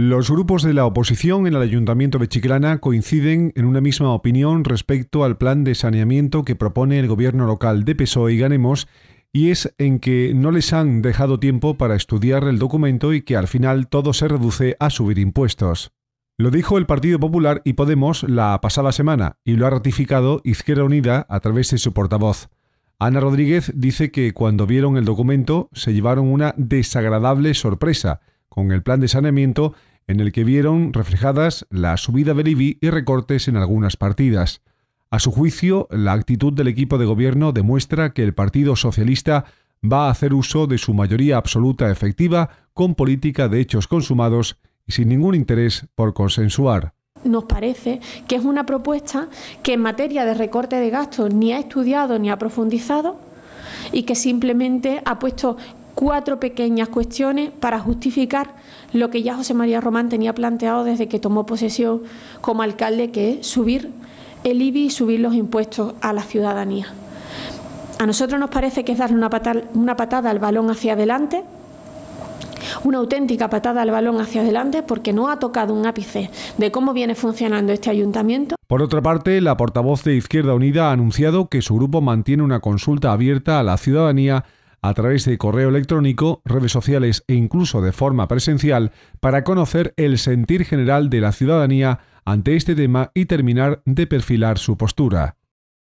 Los grupos de la oposición en el Ayuntamiento de Chiclana coinciden en una misma opinión respecto al plan de saneamiento que propone el gobierno local de PSOE y Ganemos, y es en que no les han dejado tiempo para estudiar el documento y que al final todo se reduce a subir impuestos. Lo dijo el Partido Popular y Podemos la pasada semana, y lo ha ratificado Izquierda Unida a través de su portavoz. Ana Rodríguez dice que cuando vieron el documento se llevaron una desagradable sorpresa, con el plan de saneamiento en el que vieron reflejadas la subida del IBI y recortes en algunas partidas. A su juicio, la actitud del equipo de gobierno demuestra que el Partido Socialista va a hacer uso de su mayoría absoluta efectiva con política de hechos consumados y sin ningún interés por consensuar. Nos parece que es una propuesta que en materia de recorte de gastos ni ha estudiado ni ha profundizado y que simplemente ha puesto cuatro pequeñas cuestiones para justificar lo que ya José María Román tenía planteado desde que tomó posesión como alcalde, que es subir el IBI y subir los impuestos a la ciudadanía. A nosotros nos parece que es darle una patada, una patada al balón hacia adelante, una auténtica patada al balón hacia adelante porque no ha tocado un ápice de cómo viene funcionando este ayuntamiento. Por otra parte, la portavoz de Izquierda Unida ha anunciado que su grupo mantiene una consulta abierta a la ciudadanía a través de correo electrónico, redes sociales e incluso de forma presencial para conocer el sentir general de la ciudadanía ante este tema y terminar de perfilar su postura.